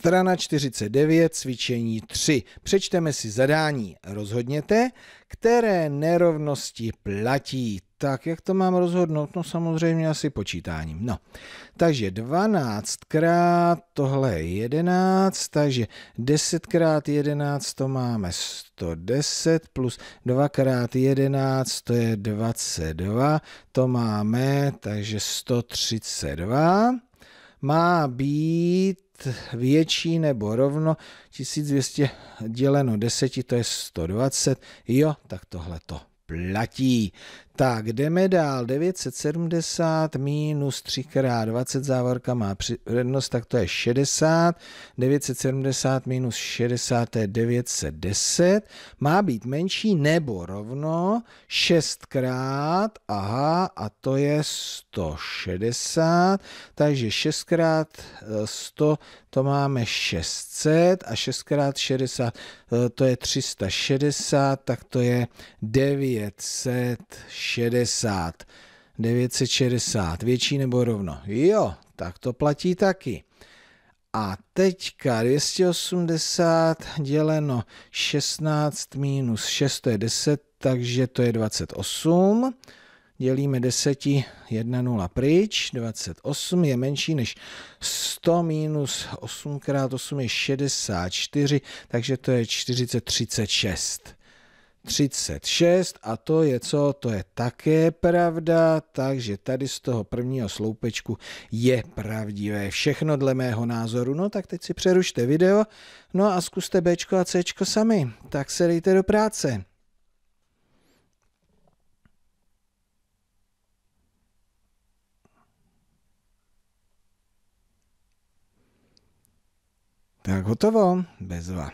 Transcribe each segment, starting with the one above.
Strana 49, cvičení 3. Přečteme si zadání. Rozhodněte, které nerovnosti platí. Tak, jak to mám rozhodnout? No samozřejmě asi počítáním. No, takže 12 krát, tohle je 11, takže 10 krát 11 to máme 110 plus 2 krát 11 to je 22, to máme, takže 132 má být větší nebo rovno 1200 děleno 10, to je 120. Jo, tak tohle to platí. Tak, jdeme dál. 970 minus 3 x 20 závorka má přednost, tak to je 60. 970 minus 60 je 910. Má být menší nebo rovno 6 x aha, a to je 160. Takže 6 x 100 to máme 600 a 6 x 60 to je 360, tak to je 9 960. 960. Větší nebo rovno? Jo, tak to platí taky. A teďka 280 děleno 16 minus 6, to je 10, takže to je 28. Dělíme 10, 1, 0 pryč, 28 je menší než 100 minus 8 x 8 je 64, takže to je 40, 36. 36 a to je co? To je také pravda, takže tady z toho prvního sloupečku je pravdivé všechno dle mého názoru. No tak teď si přerušte video, no a zkuste Bčko a Cčko sami, tak se dejte do práce. Tak hotovo, bez vás.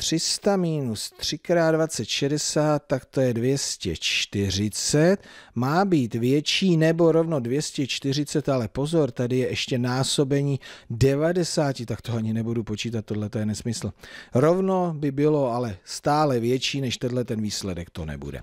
300 minus 3 x 20, 60, tak to je 240. Má být větší nebo rovno 240, ale pozor, tady je ještě násobení 90, tak to ani nebudu počítat, tohle to je nesmysl. Rovno by bylo ale stále větší než tenhle ten výsledek, to nebude.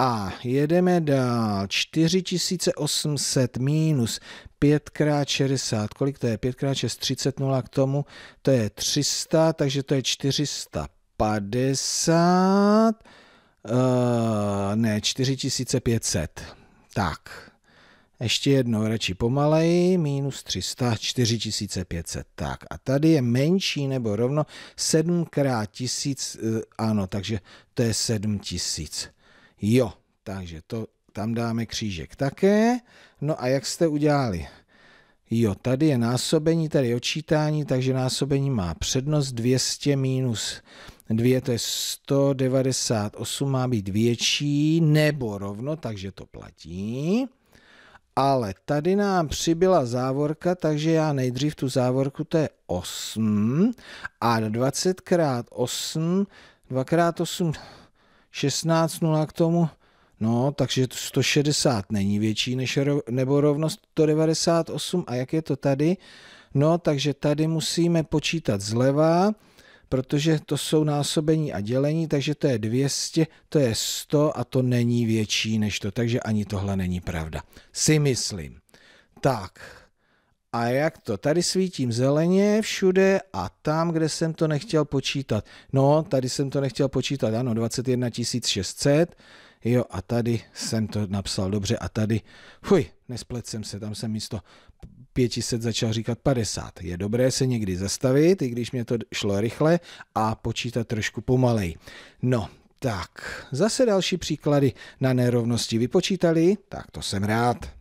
A jedeme dál. 4800 minus 5x60. Kolik to je? 5x6, 30, 0 k tomu. To je 300, takže to je 450. Uh, eh, ne, 4500. Tak, ještě jednou, radši pomalej, minus 300, 4500. Tak a tady je menší nebo rovno 7 x 1000, ano, takže to je 7000. Jo, takže to tam dáme křížek také. No a jak jste udělali? Jo, tady je násobení, tady je odčítání, takže násobení má přednost 200 minus 2, to je 198, má být větší nebo rovno, takže to platí. Ale tady nám přibyla závorka, takže já nejdřív tu závorku, to je 8 a 20 x 8, 2 x 8, 16,0 k tomu. No, takže 160 není větší než rov, nebo rovnost 198. A jak je to tady? No, takže tady musíme počítat zleva, protože to jsou násobení a dělení, takže to je 200, to je 100 a to není větší než to. Takže ani tohle není pravda. Si myslím. Tak, a jak to? Tady svítím zeleně všude a tam, kde jsem to nechtěl počítat. No, tady jsem to nechtěl počítat, ano, 21 600. Jo, a tady jsem to napsal dobře a tady, fuj, nesplet jsem se, tam jsem místo 500 začal říkat 50. Je dobré se někdy zastavit, i když mě to šlo rychle a počítat trošku pomalej. No, tak, zase další příklady na nerovnosti vypočítali, tak to jsem rád.